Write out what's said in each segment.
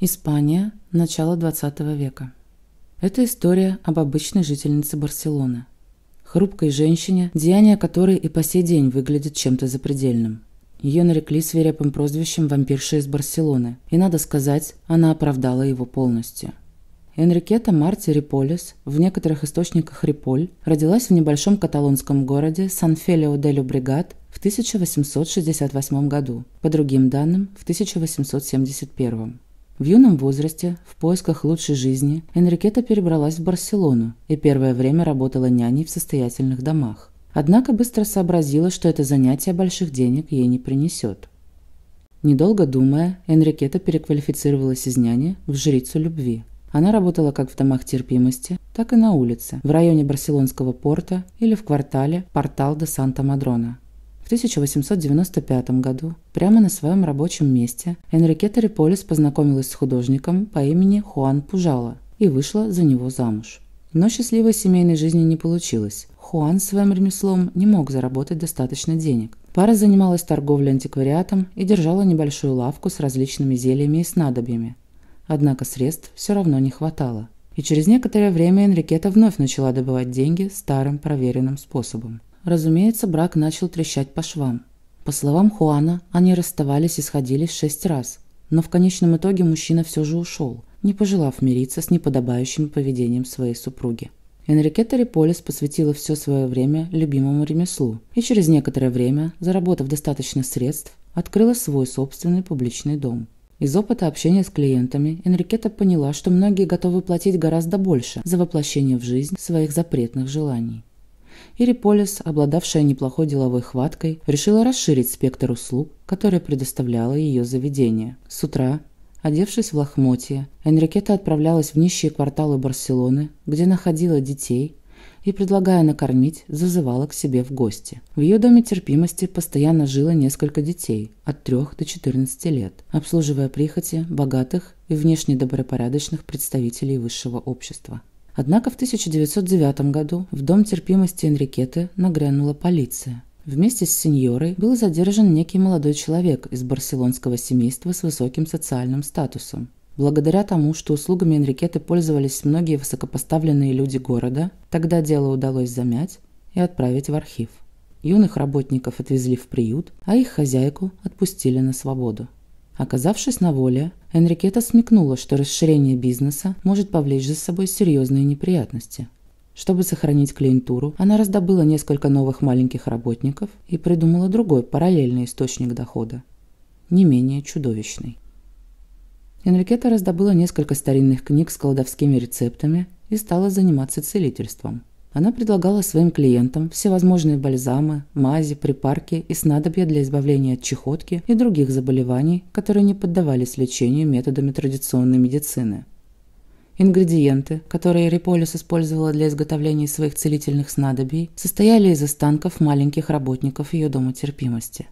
Испания, начало 20 века. Это история об обычной жительнице Барселоны. Хрупкой женщине, деяние которой и по сей день выглядит чем-то запредельным. Ее нарекли свирепым прозвищем «вампирша из Барселоны», и, надо сказать, она оправдала его полностью. Энрикета Марти Риполис, в некоторых источниках Риполь, родилась в небольшом каталонском городе Сан-Фелио де Любригат в 1868 году, по другим данным, в 1871. В юном возрасте, в поисках лучшей жизни, Энрикета перебралась в Барселону и первое время работала няней в состоятельных домах. Однако быстро сообразила, что это занятие больших денег ей не принесет. Недолго думая, Энрикета переквалифицировалась из няни в жрицу любви. Она работала как в домах терпимости, так и на улице, в районе барселонского порта или в квартале Портал де Санта-Мадрона. 1895 году прямо на своем рабочем месте Энрикета Риполис познакомилась с художником по имени Хуан Пужало и вышла за него замуж. Но счастливой семейной жизни не получилось. Хуан своим ремеслом не мог заработать достаточно денег. Пара занималась торговлей антиквариатом и держала небольшую лавку с различными зельями и снадобьями. Однако средств все равно не хватало. И через некоторое время Энрикета вновь начала добывать деньги старым проверенным способом. Разумеется, брак начал трещать по швам. По словам Хуана, они расставались и сходились шесть раз. Но в конечном итоге мужчина все же ушел, не пожелав мириться с неподобающим поведением своей супруги. Энрикета Риполис посвятила все свое время любимому ремеслу и через некоторое время, заработав достаточно средств, открыла свой собственный публичный дом. Из опыта общения с клиентами Энрикета поняла, что многие готовы платить гораздо больше за воплощение в жизнь своих запретных желаний. Ириполис, обладавшая неплохой деловой хваткой, решила расширить спектр услуг, которые предоставляло ее заведение. С утра Одевшись в лохмотье, Энрикета отправлялась в нищие кварталы Барселоны, где находила детей и, предлагая накормить, зазывала к себе в гости. В ее доме терпимости постоянно жило несколько детей от 3 до 14 лет, обслуживая прихоти богатых и внешне добропорядочных представителей высшего общества. Однако в 1909 году в дом терпимости Энрикеты нагрянула полиция. Вместе с сеньорой был задержан некий молодой человек из барселонского семейства с высоким социальным статусом. Благодаря тому, что услугами Энрикеты пользовались многие высокопоставленные люди города, тогда дело удалось замять и отправить в архив. Юных работников отвезли в приют, а их хозяйку отпустили на свободу. Оказавшись на воле, Энрикета смекнула, что расширение бизнеса может повлечь за собой серьезные неприятности. Чтобы сохранить клиентуру, она раздобыла несколько новых маленьких работников и придумала другой параллельный источник дохода, не менее чудовищный. Энрикета раздобыла несколько старинных книг с колдовскими рецептами и стала заниматься целительством. Она предлагала своим клиентам всевозможные бальзамы, мази, припарки и снадобья для избавления от чехотки и других заболеваний, которые не поддавались лечению методами традиционной медицины. Ингредиенты, которые Реполис использовала для изготовления своих целительных снадобий, состояли из останков маленьких работников ее дома терпимости.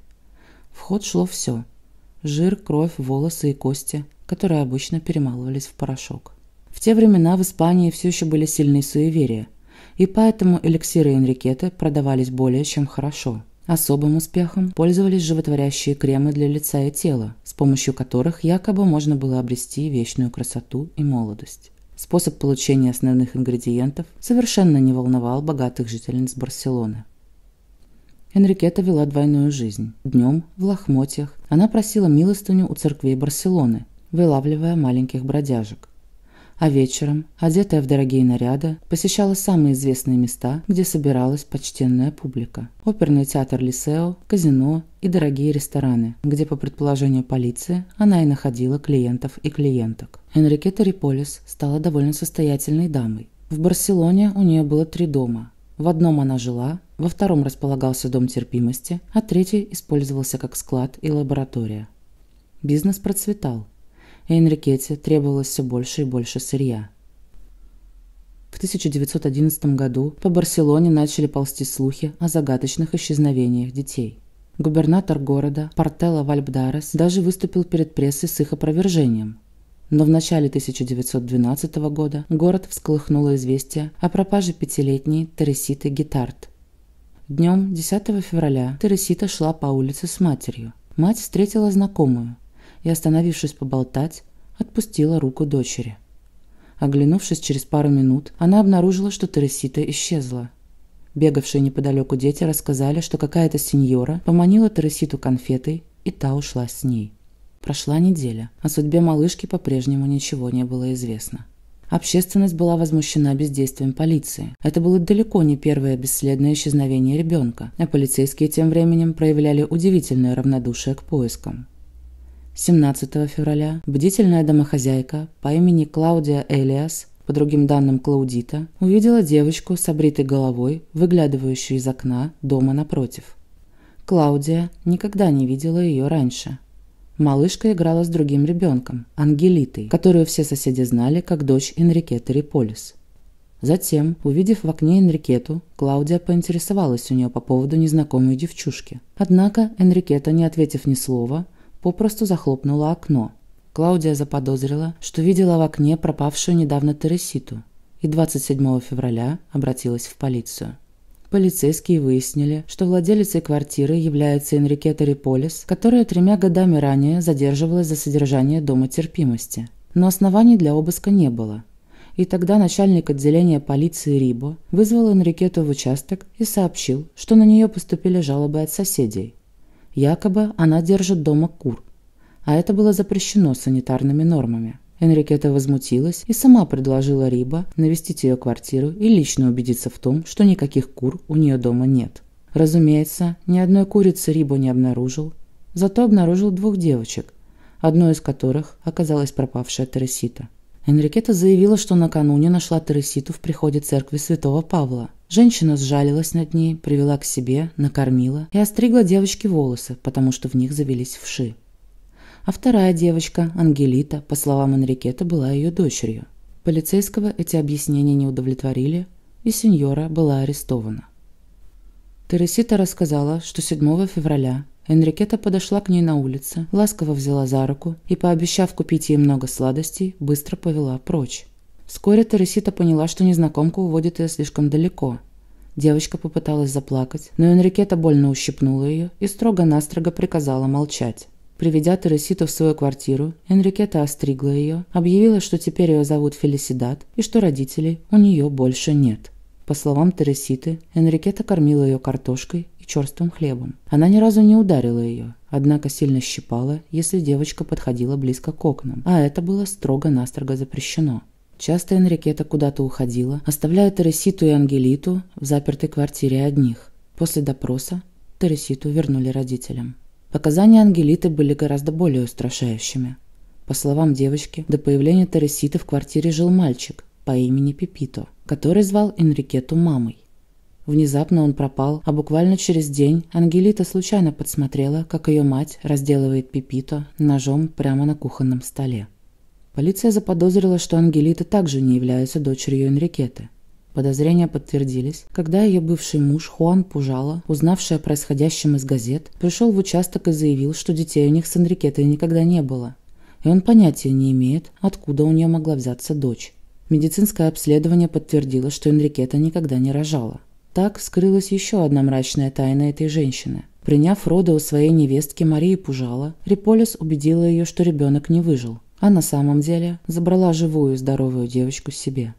В ход шло все – жир, кровь, волосы и кости, которые обычно перемалывались в порошок. В те времена в Испании все еще были сильные суеверия – и поэтому эликсиры Энрикеты продавались более чем хорошо. Особым успехом пользовались животворящие кремы для лица и тела, с помощью которых якобы можно было обрести вечную красоту и молодость. Способ получения основных ингредиентов совершенно не волновал богатых жительниц Барселоны. Энрикета вела двойную жизнь. Днем, в лохмотьях, она просила милостыню у церквей Барселоны, вылавливая маленьких бродяжек а вечером, одетая в дорогие наряды, посещала самые известные места, где собиралась почтенная публика. Оперный театр Лисео, казино и дорогие рестораны, где, по предположению полиции, она и находила клиентов и клиенток. Энрикета Риполис стала довольно состоятельной дамой. В Барселоне у нее было три дома. В одном она жила, во втором располагался дом терпимости, а третий использовался как склад и лаборатория. Бизнес процветал – и Энрикете требовалось все больше и больше сырья. В 1911 году по Барселоне начали ползти слухи о загадочных исчезновениях детей. Губернатор города Портела Вальбдарес даже выступил перед прессой с их опровержением. Но в начале 1912 года город всколыхнуло известие о пропаже пятилетней Тереситы Гитарт. Днем 10 февраля Тересита шла по улице с матерью. Мать встретила знакомую, и, остановившись поболтать, отпустила руку дочери. Оглянувшись через пару минут, она обнаружила, что Тересита исчезла. Бегавшие неподалеку дети рассказали, что какая-то сеньора поманила Тереситу конфетой, и та ушла с ней. Прошла неделя, о судьбе малышки по-прежнему ничего не было известно. Общественность была возмущена бездействием полиции. Это было далеко не первое бесследное исчезновение ребенка, а полицейские тем временем проявляли удивительное равнодушие к поискам. 17 февраля бдительная домохозяйка по имени Клаудия Элиас, по другим данным Клаудита, увидела девочку с обритой головой, выглядывающую из окна дома напротив. Клаудия никогда не видела ее раньше. Малышка играла с другим ребенком, Ангелитой, которую все соседи знали как дочь Энрикеты Риполис. Затем, увидев в окне Энрикету, Клаудия поинтересовалась у нее по поводу незнакомой девчушки. Однако Энрикета, не ответив ни слова, попросту захлопнула окно. Клаудия заподозрила, что видела в окне пропавшую недавно Тереситу и 27 февраля обратилась в полицию. Полицейские выяснили, что владелицей квартиры является Энрике Терриполис, которая тремя годами ранее задерживалась за содержание дома терпимости. Но оснований для обыска не было. И тогда начальник отделения полиции Рибо вызвал Энрикету в участок и сообщил, что на нее поступили жалобы от соседей. Якобы она держит дома кур. А это было запрещено санитарными нормами. Энрикета возмутилась и сама предложила Риба навестить ее квартиру и лично убедиться в том, что никаких кур у нее дома нет. Разумеется, ни одной курицы Рибо не обнаружил, зато обнаружил двух девочек, одной из которых оказалась пропавшая Тересита. Энрикета заявила, что накануне нашла Тереситу в приходе церкви Святого Павла. Женщина сжалилась над ней, привела к себе, накормила и остригла девочке волосы, потому что в них завелись вши. А вторая девочка, Ангелита, по словам Энрикета, была ее дочерью. Полицейского эти объяснения не удовлетворили, и сеньора была арестована. Тересита рассказала, что 7 февраля Энрикета подошла к ней на улице, ласково взяла за руку и, пообещав купить ей много сладостей, быстро повела прочь. Вскоре Тересита поняла, что незнакомка уводит ее слишком далеко. Девочка попыталась заплакать, но Энрикета больно ущипнула ее и строго-настрого приказала молчать. Приведя Тереситу в свою квартиру, Энрикета остригла ее, объявила, что теперь ее зовут Фелисидат и что родителей у нее больше нет. По словам Тереситы, Энрикета кормила ее картошкой и черствым хлебом. Она ни разу не ударила ее, однако сильно щипала, если девочка подходила близко к окнам, а это было строго-настрого запрещено. Часто Энрикета куда-то уходила, оставляя Тереситу и Ангелиту в запертой квартире одних. После допроса Тереситу вернули родителям. Показания Ангелиты были гораздо более устрашающими. По словам девочки, до появления Тереситы в квартире жил мальчик по имени Пепито, который звал Энрикету мамой. Внезапно он пропал, а буквально через день Ангелита случайно подсмотрела, как ее мать разделывает Пепито ножом прямо на кухонном столе. Полиция заподозрила, что Ангелита также не является дочерью Энрикеты. Подозрения подтвердились, когда ее бывший муж Хуан Пужала, узнавший о происходящем из газет, пришел в участок и заявил, что детей у них с Энрикетой никогда не было. И он понятия не имеет, откуда у нее могла взяться дочь. Медицинское обследование подтвердило, что Энрикета никогда не рожала. Так скрылась еще одна мрачная тайна этой женщины. Приняв роды у своей невестки Марии Пужала, Риполис убедила ее, что ребенок не выжил а на самом деле забрала живую здоровую девочку себе.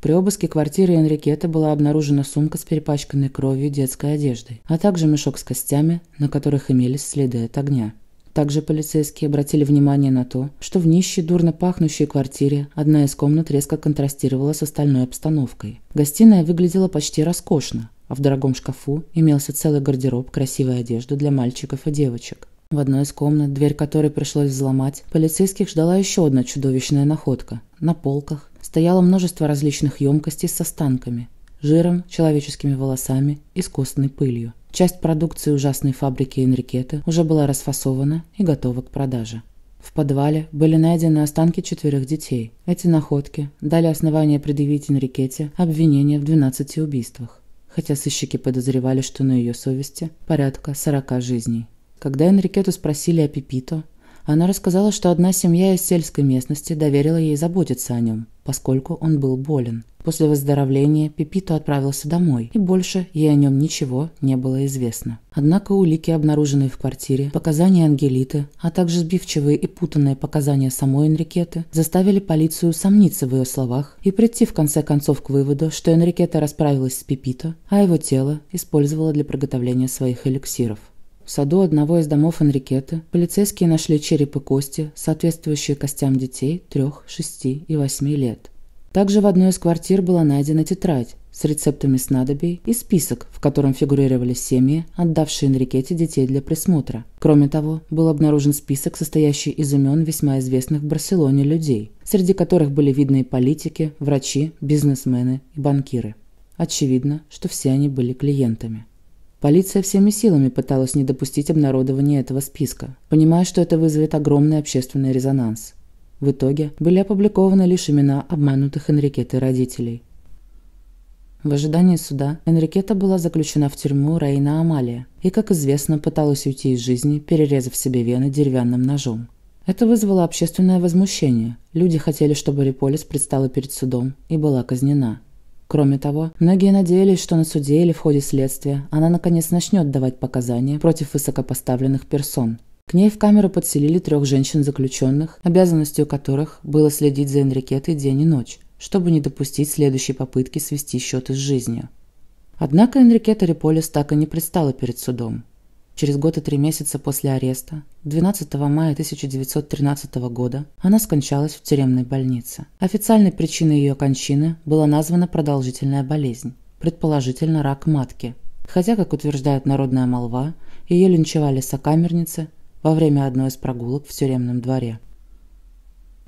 При обыске квартиры Энрикета была обнаружена сумка с перепачканной кровью детской одеждой, а также мешок с костями, на которых имелись следы от огня. Также полицейские обратили внимание на то, что в нищей, дурно пахнущей квартире одна из комнат резко контрастировала с остальной обстановкой. Гостиная выглядела почти роскошно, а в дорогом шкафу имелся целый гардероб красивой одежды для мальчиков и девочек. В одной из комнат, дверь которой пришлось взломать, полицейских ждала еще одна чудовищная находка. На полках стояло множество различных емкостей с останками, жиром, человеческими волосами, искусственной пылью. Часть продукции ужасной фабрики Энрикеты уже была расфасована и готова к продаже. В подвале были найдены останки четверых детей. Эти находки дали основание предъявить Энрикете обвинение в 12 убийствах, хотя сыщики подозревали, что на ее совести порядка 40 жизней. Когда Энрикету спросили о Пипито, она рассказала, что одна семья из сельской местности доверила ей заботиться о нем, поскольку он был болен. После выздоровления Пипито отправился домой, и больше ей о нем ничего не было известно. Однако улики, обнаруженные в квартире, показания Ангелиты, а также сбивчивые и путанные показания самой Энрикеты, заставили полицию сомниться в ее словах и прийти в конце концов к выводу, что Энрикета расправилась с Пипито, а его тело использовала для приготовления своих эликсиров. В саду одного из домов Энрикеты полицейские нашли череп и кости, соответствующие костям детей трех, шести и восьми лет. Также в одной из квартир была найдена тетрадь с рецептами снадобий и список, в котором фигурировали семьи, отдавшие Энрикете детей для присмотра. Кроме того, был обнаружен список, состоящий из имен весьма известных в Барселоне людей, среди которых были видны и политики, врачи, бизнесмены и банкиры. Очевидно, что все они были клиентами. Полиция всеми силами пыталась не допустить обнародования этого списка, понимая, что это вызовет огромный общественный резонанс. В итоге были опубликованы лишь имена обманутых Энрикеты родителей. В ожидании суда Энрикета была заключена в тюрьму Рейна Амалия и, как известно, пыталась уйти из жизни, перерезав себе вены деревянным ножом. Это вызвало общественное возмущение. Люди хотели, чтобы Риполис предстала перед судом и была казнена – Кроме того, многие надеялись, что на суде или в ходе следствия она наконец начнет давать показания против высокопоставленных персон. К ней в камеру подселили трех женщин-заключенных, обязанностью которых было следить за Энрикетой день и ночь, чтобы не допустить следующей попытки свести счеты с жизнью. Однако Энрикета Риполис так и не предстала перед судом через год и три месяца после ареста, 12 мая 1913 года, она скончалась в тюремной больнице. Официальной причиной ее кончины была названа продолжительная болезнь, предположительно рак матки. Хотя, как утверждает народная молва, ее линчевали сокамерницы во время одной из прогулок в тюремном дворе.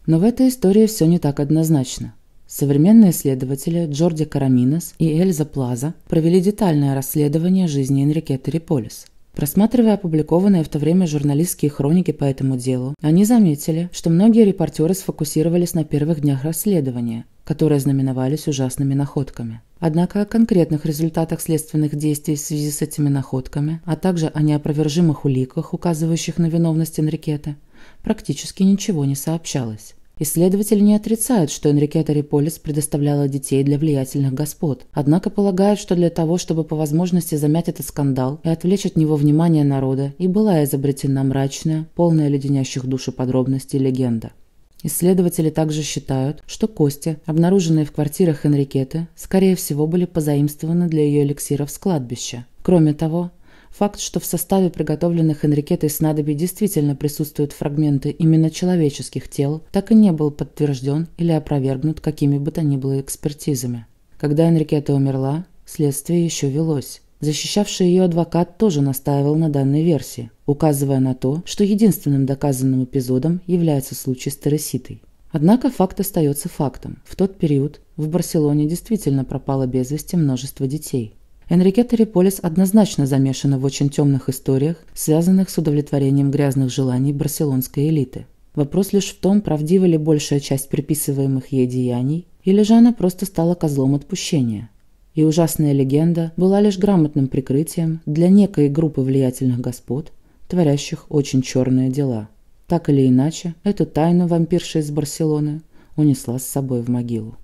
Но в этой истории все не так однозначно. Современные исследователи Джорди Караминес и Эльза Плаза провели детальное расследование жизни Энрикеты Риполис – Просматривая опубликованные в то время журналистские хроники по этому делу, они заметили, что многие репортеры сфокусировались на первых днях расследования, которые знаменовались ужасными находками. Однако о конкретных результатах следственных действий в связи с этими находками, а также о неопровержимых уликах, указывающих на виновность Энрикета, практически ничего не сообщалось. Исследователи не отрицают, что Энрикета Риполис предоставляла детей для влиятельных господ, однако полагают, что для того, чтобы по возможности замять этот скандал и отвлечь от него внимание народа, и была изобретена мрачная, полная леденящих душу подробностей легенда. Исследователи также считают, что кости, обнаруженные в квартирах Энрикеты, скорее всего были позаимствованы для ее эликсиров с кладбища. Кроме того, Факт, что в составе приготовленных Энрикетой снадобий действительно присутствуют фрагменты именно человеческих тел, так и не был подтвержден или опровергнут какими бы то ни было экспертизами. Когда Энрикета умерла, следствие еще велось. Защищавший ее адвокат тоже настаивал на данной версии, указывая на то, что единственным доказанным эпизодом является случай с Тереситой. Однако факт остается фактом. В тот период в Барселоне действительно пропало без вести множество детей. Энрикетта Риполис однозначно замешана в очень темных историях, связанных с удовлетворением грязных желаний барселонской элиты. Вопрос лишь в том, правдива ли большая часть приписываемых ей деяний, или же она просто стала козлом отпущения. И ужасная легенда была лишь грамотным прикрытием для некой группы влиятельных господ, творящих очень черные дела. Так или иначе, эту тайну вампирша из Барселоны унесла с собой в могилу.